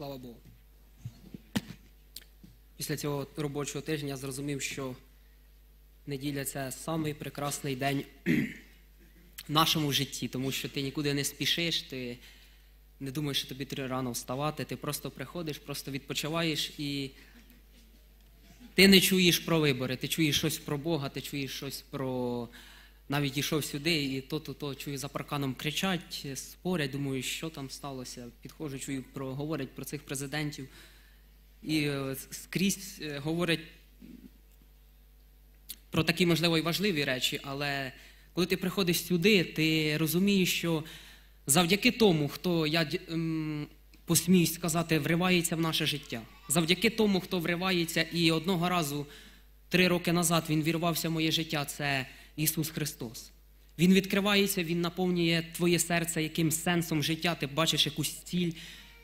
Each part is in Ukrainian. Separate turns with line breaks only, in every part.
Слава Богу. Після цього робочого тижня я зрозумів, що неділя це самий прекрасний день в нашому житті, тому що ти нікуди не спішиш, ти не думаєш, що тобі три рано вставати, ти просто приходиш, просто відпочиваєш і ти не чуєш про вибори, ти чуєш щось про Бога, ти чуєш щось про навіть йшов сюди, і то, то, то чую за парканом кричать, е, спорять, думаю, що там сталося. Підходжу, чую, про, говорять про цих президентів. І е, скрізь е, говорять про такі, можливо, і важливі речі, але коли ти приходиш сюди, ти розумієш, що завдяки тому, хто я посміюсь сказати, вривається в наше життя, завдяки тому, хто вривається, і одного разу три роки назад він вірвався в моє життя. Це Ісус Христос. Він відкривається, Він наповнює твоє серце яким сенсом життя, ти бачиш якусь ціль,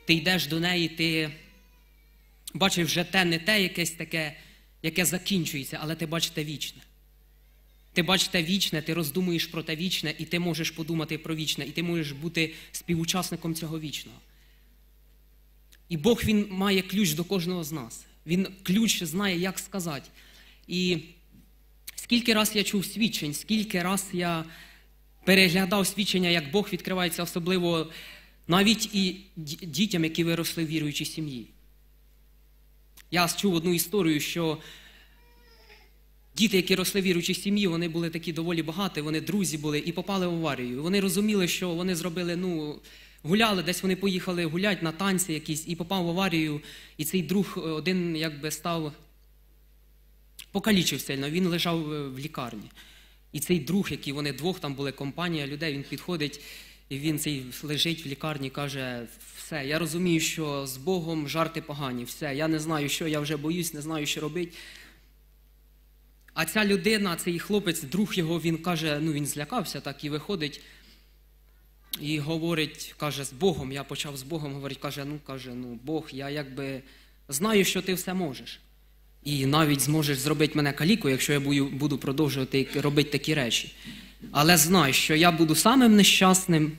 ти йдеш до неї, ти бачиш вже те, не те, якесь таке, яке закінчується, але ти бачите вічне. Ти бачите вічне, ти роздумуєш про те вічне, і ти можеш подумати про вічне, і ти можеш бути співучасником цього вічного. І Бог Він має ключ до кожного з нас. Він ключ знає, як сказати. І Скільки раз я чув свідчень, скільки раз я переглядав свідчення, як Бог відкривається, особливо навіть і дітям, які виросли в віруючій сім'ї. Я чув одну історію, що діти, які росли в віруючій сім'ї, вони були такі доволі багаті, вони друзі були і попали в аварію. Вони розуміли, що вони зробили, ну, гуляли, десь вони поїхали гуляти на танці якісь і попав в аварію. І цей друг е, один якби став покалічив сильно, він лежав е, в лікарні. І цей друг, який вони двох, там були компанія людей, він підходить і він цей лежить в лікарні, каже: все, я розумію, що з Богом жарти погані, все, я не знаю, що я вже боюсь, не знаю, що робити. А ця людина, цей хлопець, друг його, він каже, ну він злякався так і виходить. І говорить, каже, з Богом, я почав з Богом говорити, каже, ну каже, ну Бог, я якби знаю, що ти все можеш і навіть зможеш зробити мене каліку, якщо я буду продовжувати робити такі речі. Але знай, що я буду самим нещасним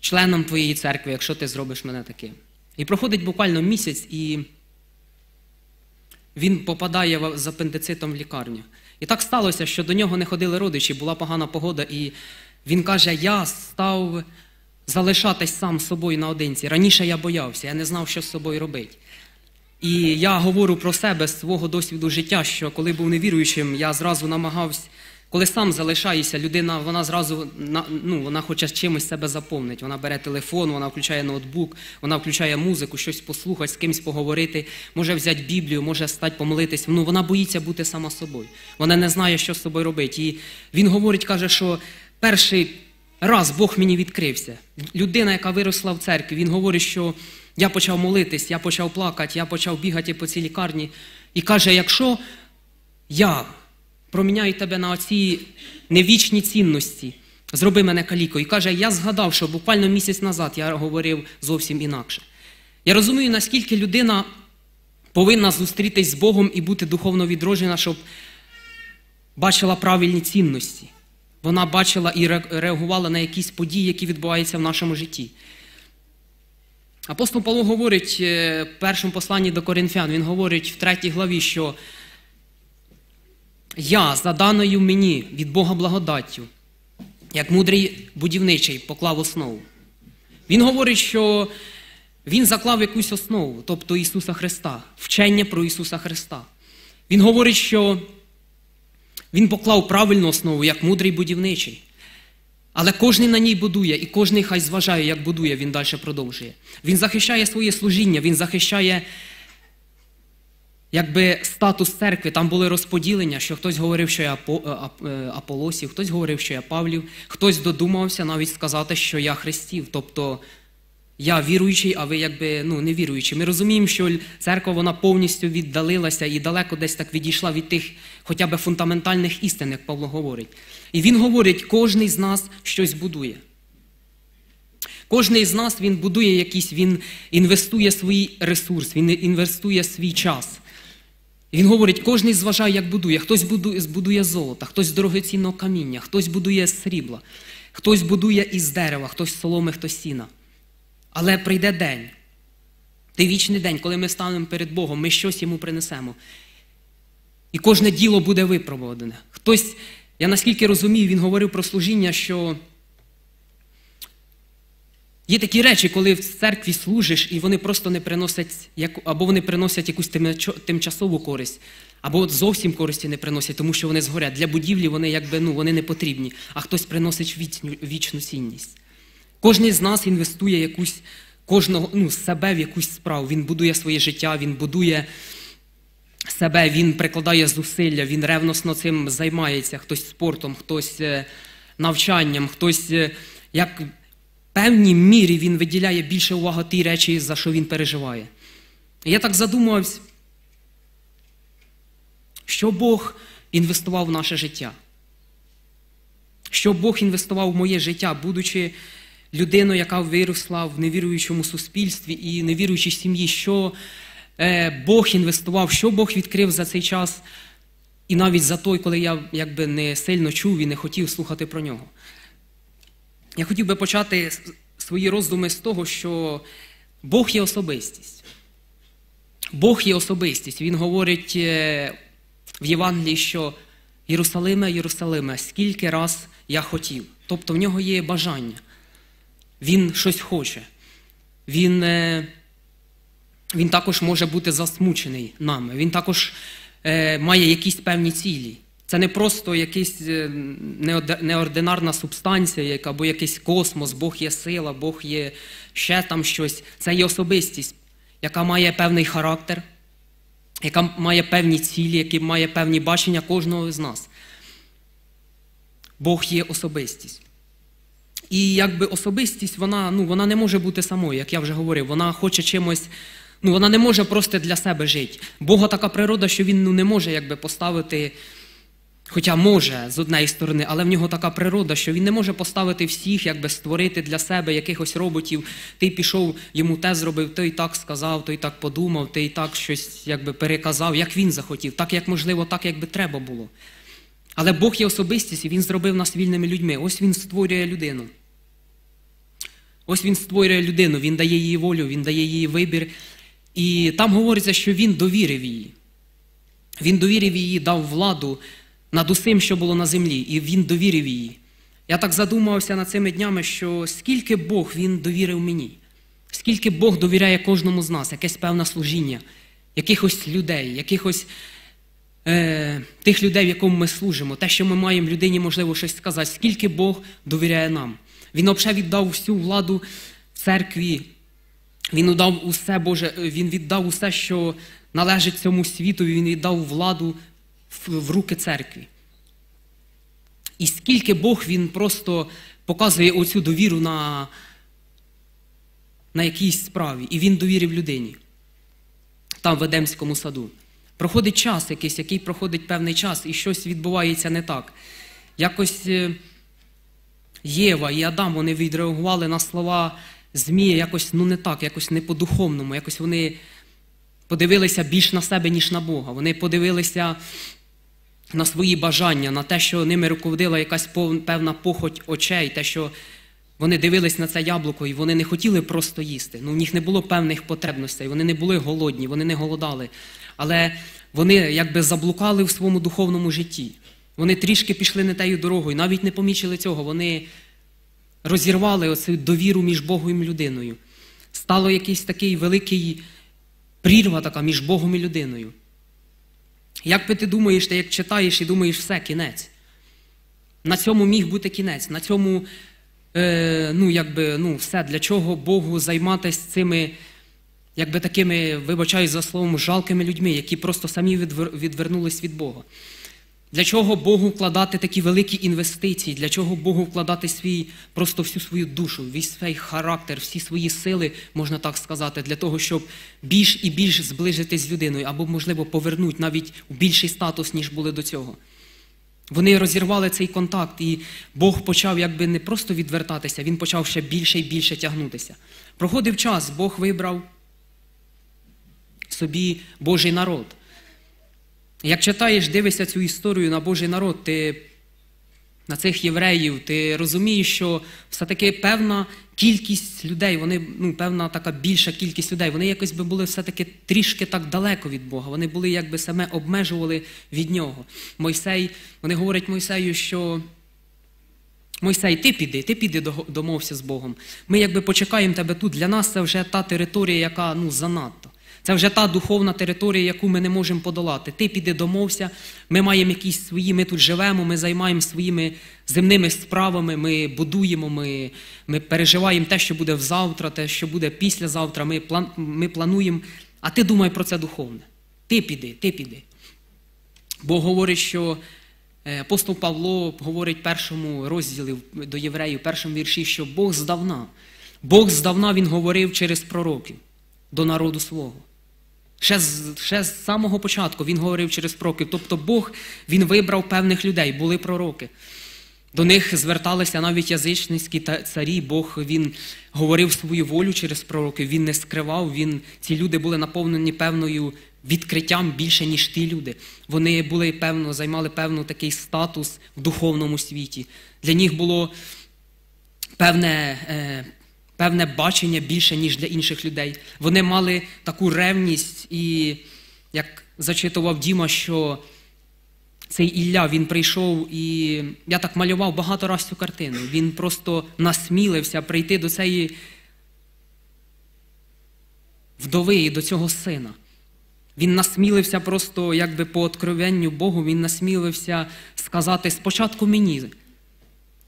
членом твоєї церкви, якщо ти зробиш мене таким. І проходить буквально місяць, і він попадає з апендицитом в лікарню. І так сталося, що до нього не ходили родичі, була погана погода, і він каже: Я став залишатись сам собою наодинці. Раніше я боявся, я не знав, що з собою робити. І я говорю про себе з свого досвіду життя, що коли був невіруючим, я зразу намагався, коли сам залишаюся, людина вона зразу ну, вона хоче чимось себе заповнити. Вона бере телефон, вона включає ноутбук, вона включає музику, щось послухати, з кимось поговорити, може взяти Біблію, може стати помолитись. Ну вона боїться бути сама собою. Вона не знає, що з собою робити. І він говорить, каже, що перший раз Бог мені відкрився. Людина, яка виросла в церкві, він говорить, що. Я почав молитись, я почав плакати, я почав бігати по цій лікарні. І каже: якщо я проміняю тебе на оці невічні цінності, зроби мене калікою. І каже, я згадав, що буквально місяць назад я говорив зовсім інакше. Я розумію, наскільки людина повинна зустрітись з Богом і бути духовно відроджена, щоб бачила правильні цінності. Вона бачила і реагувала на якісь події, які відбуваються в нашому житті. Апостол Павло говорить е, в першому посланні до Корінфян, він говорить в третій главі, що я, за даною мені від Бога благодаттю, як мудрий будівничий, поклав основу. Він говорить, що Він заклав якусь основу, тобто Ісуса Христа, вчення про Ісуса Христа. Він говорить, що Він поклав правильну основу, як мудрий будівничий. Але кожен на ній будує, і кожний хай зважає, як будує, він далі продовжує. Він захищає своє служіння, він захищає якби статус церкви. Там були розподілення, що хтось говорив, що я е, е, Аполосів, хтось говорив, що я Павлів, хтось додумався навіть сказати, що я Христів. Тобто я віруючий, а ви якби ну не віруючий. Ми розуміємо, що церква вона повністю віддалилася і далеко десь так відійшла від тих хоча б фундаментальних істин, як Павло говорить. І він говорить, кожен з нас щось будує. Кожний з нас він будує якийсь, він інвестує свій ресурс, він інвестує свій час. Він говорить, кожен зважає, як будує. Хтось будує, збудує золота, хтось з дорогоцінного каміння, хтось будує з срібла, хтось будує із дерева, хтось з соломи, хтось сіна. Але прийде день, той вічний день, коли ми станемо перед Богом, ми щось йому принесемо. І кожне діло буде випроводене. Хтось, я наскільки розумію, він говорив про служіння, що є такі речі, коли в церкві служиш, і вони просто не приносять, або вони приносять якусь тимчасову користь, або зовсім користі не приносять, тому що вони згорять. Для будівлі вони якби ну, вони не потрібні, а хтось приносить вічну, вічну цінність. Кожен з нас інвестує якусь кожного, ну, себе в якусь справу. Він будує своє життя, він будує себе, він прикладає зусилля, він ревносно цим займається, хтось спортом, хтось е, навчанням, хтось е, як в певній мірі він виділяє більше уваги ті речі, за що він переживає. я так задумався, що Бог інвестував в наше життя, що Бог інвестував в моє життя, будучи людину, яка виросла в невіруючому суспільстві і невіруючій сім'ї, що е, Бог інвестував, що Бог відкрив за цей час, і навіть за той, коли я якби не сильно чув і не хотів слухати про нього. Я хотів би почати свої роздуми з того, що Бог є особистість. Бог є особистість. Він говорить е, в Євангелії, що Єрусалиме, Єрусалиме, скільки раз я хотів. Тобто в нього є бажання він щось хоче. Він е, він також може бути засмучений нами. Він також е, має якісь певні цілі. Це не просто якась е, неординарна субстанція, або якийсь космос, Бог є сила, Бог є ще там щось. Це є особистість, яка має певний характер, яка має певні цілі, яка має певні бачення кожного з нас. Бог є особистість. І якби особистість, вона ну, вона не може бути самою, як я вже говорив, вона хоче чимось, ну вона не може просто для себе жити. Бога така природа, що він ну, не може якби, поставити, хоча може з однієї сторони, але в нього така природа, що він не може поставити всіх, якби створити для себе якихось роботів. Ти пішов, йому те зробив, той так сказав, той так подумав, той так щось якби переказав, як він захотів, так як можливо, так якби треба було. Але Бог є особистість, і Він зробив нас вільними людьми. Ось Він створює людину. Ось Він створює людину, Він дає їй волю, Він дає їй вибір. І там говориться, що Він довірив її. Він довірив її, дав владу над усім, що було на землі, і Він довірив її. Я так задумався над цими днями, що скільки Бог Він довірив мені, скільки Бог довіряє кожному з нас, якесь певне служіння, якихось людей, якихось е, тих людей, в якому ми служимо, те, що ми маємо людині, можливо, щось сказати, скільки Бог довіряє нам. Він взагалі віддав всю владу церкві. Він віддав усе Боже, е, він віддав усе, що належить цьому світу, він віддав владу в руки церкві. І скільки Бог він просто показує оцю довіру на на якійсь справі. І він довірив людині, там в Едемському саду. Проходить час якийсь, який проходить певний час, і щось відбувається не так. Якось е, Єва і Адам вони відреагували на слова Змія якось ну не так, якось не по-духовному, якось вони подивилися більш на себе, ніж на Бога. Вони подивилися на свої бажання, на те, що ними руководила якась певна похоть очей, те, що вони дивились на це яблуко, і вони не хотіли просто їсти. Ну, В них не було певних потребностей, вони не були голодні, вони не голодали але вони якби заблукали в своєму духовному житті. Вони трішки пішли не тею дорогою, навіть не помічили цього. Вони розірвали оцю довіру між Богом і людиною. Стало якийсь такий великий прірва така між Богом і людиною. Як би ти думаєш, ти як читаєш і думаєш, все, кінець. На цьому міг бути кінець, на цьому, е, ну, якби, ну, все, для чого Богу займатися цими якби такими, вибачаю за словом, жалкими людьми, які просто самі відвернулись від Бога. Для чого Богу вкладати такі великі інвестиції? Для чого Богу вкладати свій, просто всю свою душу, весь свій характер, всі свої сили, можна так сказати, для того, щоб більш і більш зближитись з людиною, або, можливо, повернути навіть у більший статус, ніж були до цього. Вони розірвали цей контакт, і Бог почав якби не просто відвертатися, він почав ще більше і більше тягнутися. Проходив час, Бог вибрав собі Божий народ. Як читаєш, дивишся цю історію на Божий народ, ти на цих євреїв, ти розумієш, що все-таки певна кількість людей, вони, ну, певна така більша кількість людей, вони якось би були все-таки трішки так далеко від Бога. Вони були, якби саме обмежували від Нього. Мойсей, Вони говорять Мойсею, що. Мойсей, ти піди, ти піди домовся з Богом. Ми якби почекаємо тебе тут. Для нас це вже та територія, яка ну занадто. Це вже та духовна територія, яку ми не можемо подолати. Ти піде домовся, ми маємо якісь свої, ми тут живемо, ми займаємося своїми земними справами, ми будуємо, ми ми переживаємо те, що буде завтра, те, що буде післязавтра, ми, план, ми плануємо. А ти думай про це духовне. Ти піди, ти піди. Бог говорить, що е, апостол Павло говорить в першому розділі до євреїв, першому вірші, що Бог здавна. Бог здавна Він говорив через пророків до народу свого. Ще з, ще з самого початку він говорив через пророків. Тобто Бог він вибрав певних людей, були пророки. До них зверталися навіть язичницькі царі. Бог він говорив свою волю через пророків, він не скривав. Він, Ці люди були наповнені певною відкриттям більше, ніж ті люди. Вони були певно, займали певно такий статус в духовному світі. Для них було певне. Е, певне бачення більше, ніж для інших людей. Вони мали таку ревність, і як зачитував Діма, що цей Ілля він прийшов і я так малював багато раз цю картину. Він просто насмілився прийти до цієї вдови і до цього сина. Він насмілився просто, якби по откровенню Богу, він насмілився сказати спочатку мені.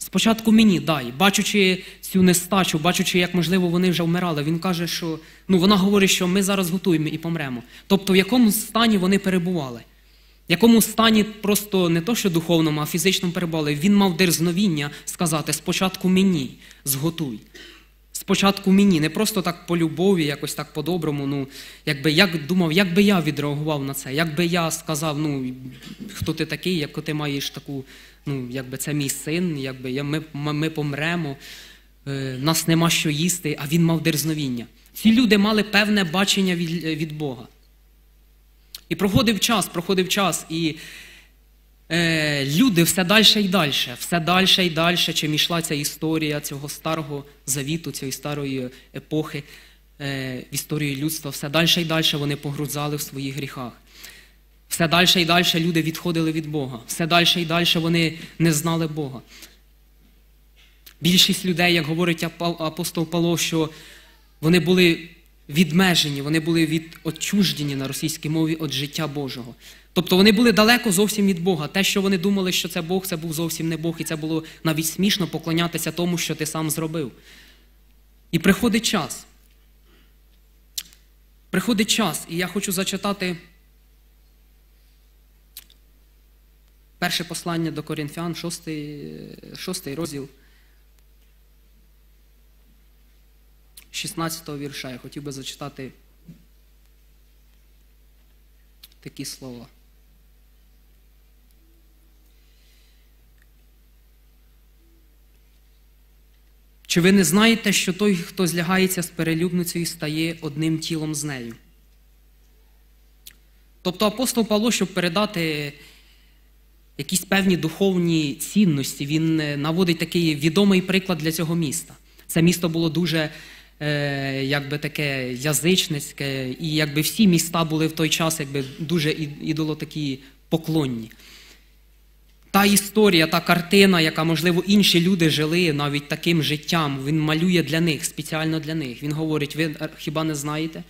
Спочатку мені дай, бачучи цю нестачу, бачучи, як можливо вони вже вмирали. Він каже, що ну вона говорить, що ми зараз готуємо і помремо. Тобто, в якому стані вони перебували, в якому стані просто не то, що духовному, а фізичному перебували. Він мав дерзновіння сказати: спочатку мені зготуй спочатку мені, не просто так по любові, якось так по-доброму. Ну, якби як думав, як би я відреагував на це, як би я сказав, ну хто ти такий, як ти маєш таку, ну якби це мій син, якби я, ми, ми помремо, е, нас нема що їсти, а він мав дерзновіння. Ці люди мали певне бачення від, від Бога. І проходив час, проходив час. і Е, люди все далі і далі, все далі і далі, чим йшла ця історія цього старого завіту, цієї старої епохи е, в історії людства, все далі і далі вони погрузали в своїх гріхах. Все далі і далі люди відходили від Бога, все далі і далі вони не знали Бога. Більшість людей, як говорить апостол Павло, що вони були відмежені, вони були відчуждені на російській мові від життя Божого. Тобто вони були далеко зовсім від Бога. Те, що вони думали, що це Бог, це був зовсім не Бог, і це було навіть смішно поклонятися тому, що ти сам зробив. І приходить час. Приходить час, і я хочу зачитати перше послання до Корінфян, шостий 6 розділ. 16 вірша. Я хотів би зачитати такі слова. Чи ви не знаєте, що той, хто злягається з перелюбницею, стає одним тілом з нею? Тобто апостол Павло, щоб передати якісь певні духовні цінності, він е, наводить такий відомий приклад для цього міста. Це місто було дуже е, якби таке язичницьке, і якби всі міста були в той час якби дуже ідоло поклонні. Та історія, та картина, яка, можливо, інші люди жили навіть таким життям, він малює для них, спеціально для них. Він говорить: ви е, хіба не знаєте?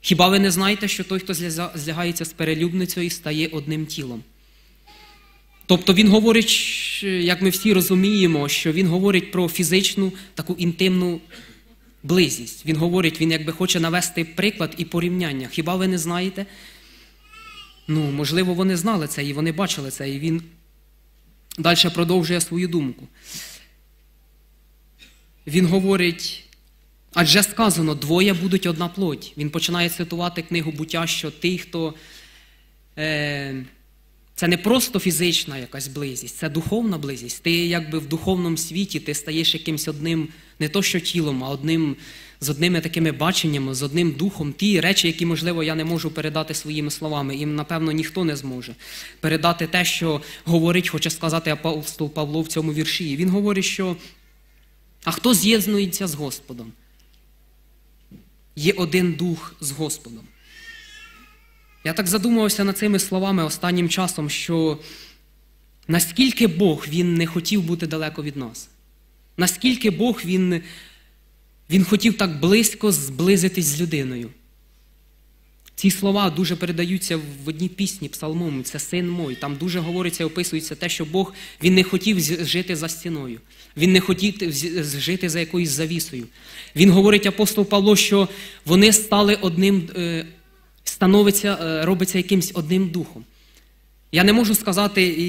Хіба ви не знаєте, що той, хто злягається з перелюбницею, стає одним тілом? Тобто він говорить, як ми всі розуміємо, що він говорить про фізичну таку інтимну близість. Він говорить, він якби хоче навести приклад і порівняння. Хіба ви не знаєте? Ну, можливо, вони знали це, і вони бачили це, і він Далі продовжує свою думку. Він говорить, адже сказано, двоє будуть одна плоть. Він починає цитувати книгу буття, що ти, хто. Е, це не просто фізична якась близість, це духовна близість. Ти якби в духовному світі ти стаєш якимсь одним, не то що тілом, а одним з одними такими баченнями, з одним духом, ті речі, які, можливо, я не можу передати своїми словами, їм, напевно, ніхто не зможе передати те, що говорить, хоче сказати апостол Павло в цьому вірші. І він говорить, що а хто з'єднується з Господом? Є один дух з Господом. Я так задумувався над цими словами останнім часом, що наскільки Бог він не хотів бути далеко від нас, наскільки Бог він він хотів так близько зблизитись з людиною. Ці слова дуже передаються в одній пісні псалмом, це син мой. Там дуже говориться і описується те, що Бог він не хотів жити за стіною, він не хотів жити за якоюсь завісою. Він говорить апостол Павло, що вони стали одним, е, становиться, е, робиться якимсь одним духом. Я не можу сказати, і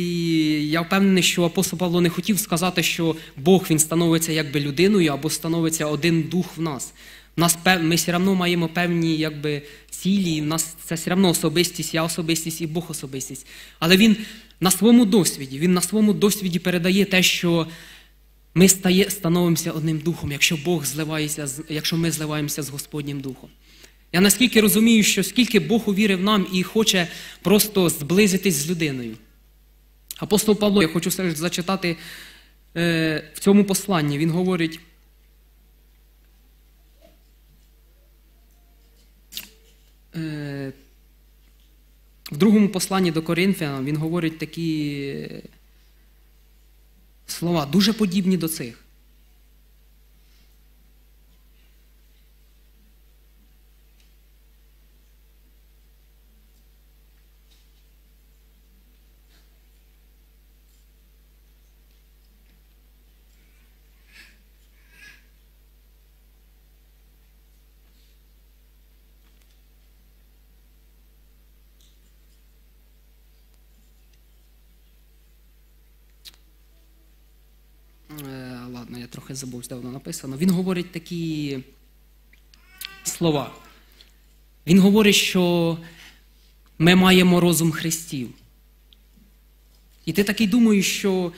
я впевнений, що апостол Павло не хотів сказати, що Бог він становиться якби людиною або становиться один дух в нас. нас Ми все одно маємо певні якби, цілі, в нас це все одно особистість, я особистість і Бог особистість. Але він на своєму досвіді, він на своєму досвіді передає те, що ми стає, становимося одним духом, якщо Бог зливається, якщо ми зливаємося з Господнім Духом. Я наскільки розумію, що скільки Бог увірив нам і хоче просто зблизитись з людиною. Апостол Павло, я хочу зачитати е, в цьому посланні, він говорить. Е, в другому посланні до Коринфян він говорить такі е, слова, дуже подібні до цих. я трохи забув, де воно написано. Він говорить такі слова. Він говорить, що ми маємо розум Христів. І ти такий думаєш, що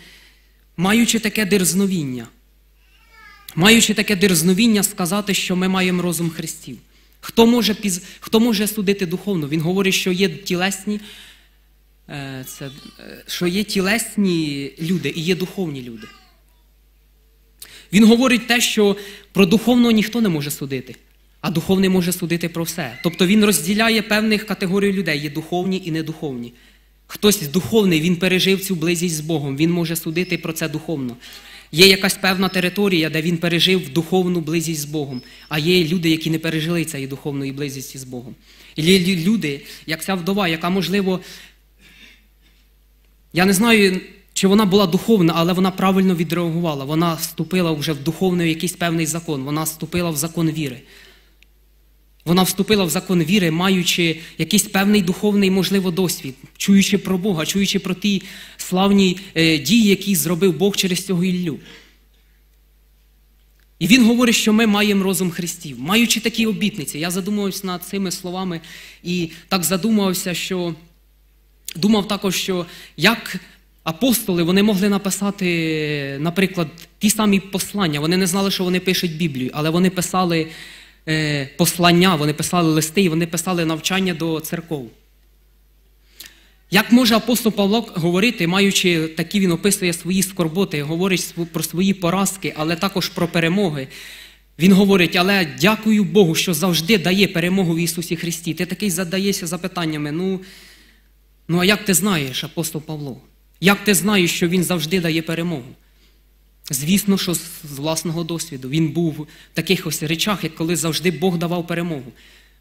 маючи таке дерзновіння, маючи таке дерзновіння сказати, що ми маємо розум Христів. Хто може піз... Хто може судити духовно? Він говорить, що є тілесні е, це, е, що є тілесні люди і є духовні люди. Він говорить те, що про духовного ніхто не може судити, а духовний може судити про все. Тобто він розділяє певних категорій людей, є духовні і недуховні. Хтось духовний, він пережив цю близість з Богом, він може судити про це духовно. Є якась певна територія, де він пережив духовну близість з Богом, а є люди, які не пережили цієї духовної близісті з Богом. Є люди, як ця вдова, яка, можливо, я не знаю, чи вона була духовна, але вона правильно відреагувала. Вона вступила вже в духовний якийсь певний закон, вона вступила в закон віри. Вона вступила в закон віри, маючи якийсь певний духовний, можливо, досвід, чуючи про Бога, чуючи про ті славні е, дії, які зробив Бог через цього Іллю. І він говорить, що ми маємо розум Христів, маючи такі обітниці. Я задумувався над цими словами і так задумався, що думав також, що як апостоли вони могли написати, наприклад, ті самі послання. Вони не знали, що вони пишуть Біблію, але вони писали е, послання, вони писали листи і вони писали навчання до церков. Як може апостол Павло говорити, маючи такі він описує свої скорботи, говорить про свої поразки, але також про перемоги. Він говорить, але дякую Богу, що завжди дає перемогу в Ісусі Христі. Ти такий задаєшся запитаннями. Ну, ну а як ти знаєш, апостол Павло? Як ти знаєш, що він завжди дає перемогу? Звісно, що з власного досвіду він був в таких ось речах, як коли завжди Бог давав перемогу.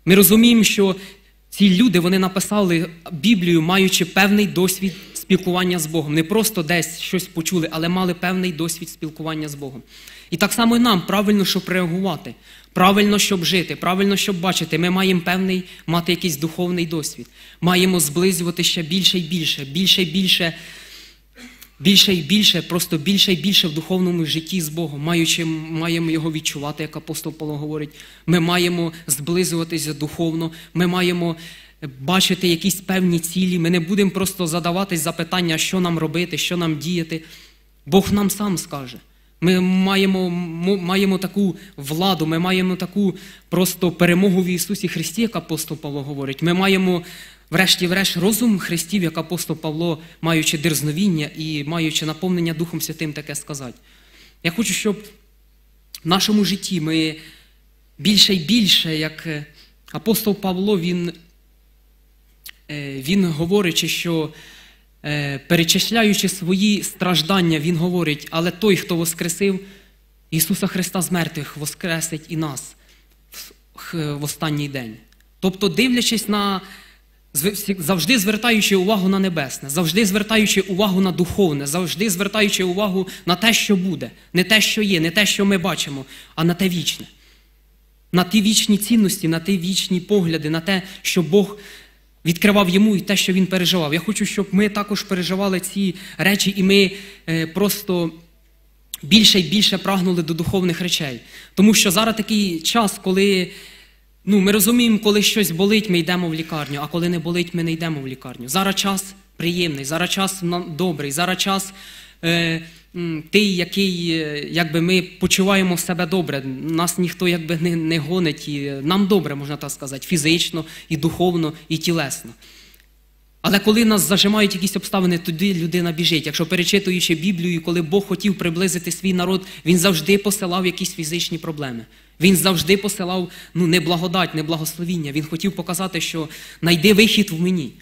Ми розуміємо, що ці люди вони написали Біблію, маючи певний досвід спілкування з Богом. Не просто десь щось почули, але мали певний досвід спілкування з Богом. І так само і нам правильно, щоб реагувати, правильно, щоб жити, правильно, щоб бачити, ми маємо певний мати якийсь духовний досвід. Маємо зблизувати ще більше і більше, більше і більше більше і більше, просто більше і більше в духовному житті з Богом, маючи, маємо його відчувати, як апостол Павло говорить. Ми маємо зблизуватися духовно, ми маємо бачити якісь певні цілі. Ми не будемо просто задаватись запитання, що нам робити, що нам діяти. Бог нам сам скаже. Ми маємо маємо таку владу, ми маємо таку просто перемогу в Ісусі Христі, як апостол Павло говорить. Ми маємо Врешті-врешт, розум Христів, як апостол Павло, маючи дерзновіння і маючи наповнення Духом Святим, таке сказати. Я хочу, щоб в нашому житті ми більше і більше, як е, апостол Павло, він е, він говорить, що е, перечисляючи свої страждання, він говорить, але той, хто Воскресив Ісуса Христа з мертвих, Воскресить і нас в останній день. Тобто, дивлячись на завжди звертаючи увагу на небесне, завжди звертаючи увагу на духовне, завжди звертаючи увагу на те, що буде, не те, що є, не те, що ми бачимо, а на те вічне, на ті вічні цінності, на ті вічні погляди, на те, що Бог. Відкривав йому і те, що він переживав. Я хочу, щоб ми також переживали ці речі, і ми е, просто більше і більше прагнули до духовних речей. Тому що зараз такий час, коли Ну, ми розуміємо, коли щось болить, ми йдемо в лікарню, а коли не болить, ми не йдемо в лікарню. Зараз час приємний, зараз час добрий, зараз час е, той, який е, якби ми почуваємо себе добре. Нас ніхто якби не не гонить, і е, нам добре, можна так сказати, фізично, і духовно, і тілесно. Але коли нас зажимають якісь обставини, туди людина біжить. Якщо перечитуючи Біблію, коли Бог хотів приблизити свій народ, він завжди посилав якісь фізичні проблеми. Він завжди посилав ну, не благодать, Він хотів показати, що найди вихід в мені.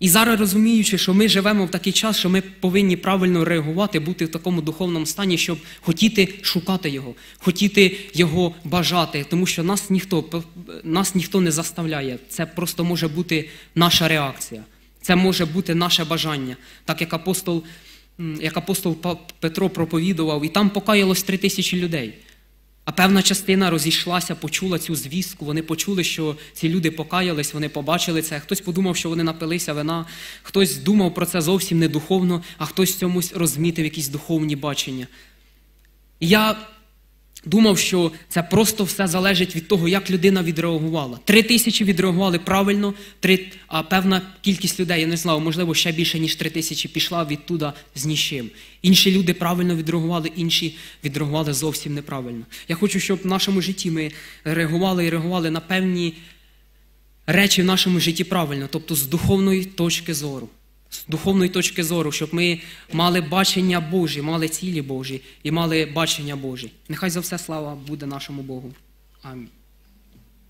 І зараз розуміючи, що ми живемо в такий час, що ми повинні правильно реагувати, бути в такому духовному стані, щоб хотіти шукати його, хотіти його бажати, тому що нас ніхто нас ніхто не заставляє. Це просто може бути наша реакція, це може бути наше бажання, так як апостол, як апостол Петро проповідував, і там покаялось три тисячі людей. А певна частина розійшлася, почула цю звістку. Вони почули, що ці люди покаялись, вони побачили це. Хтось подумав, що вони напилися вина, хтось думав про це зовсім не духовно, а хтось цьомусь розмітив якісь духовні бачення. я думав, що це просто все залежить від того, як людина відреагувала. Три тисячі відреагували правильно, 3, а певна кількість людей, я не знав, можливо, ще більше, ніж три тисячі пішла відтуда з нічим. Інші люди правильно відреагували, інші відреагували зовсім неправильно. Я хочу, щоб в нашому житті ми реагували і реагували на певні речі в нашому житті правильно, тобто з духовної точки зору з духовної точки зору, щоб ми мали бачення Божі, мали цілі Божі і мали бачення Божі. Нехай за все слава буде нашому Богу. Амінь.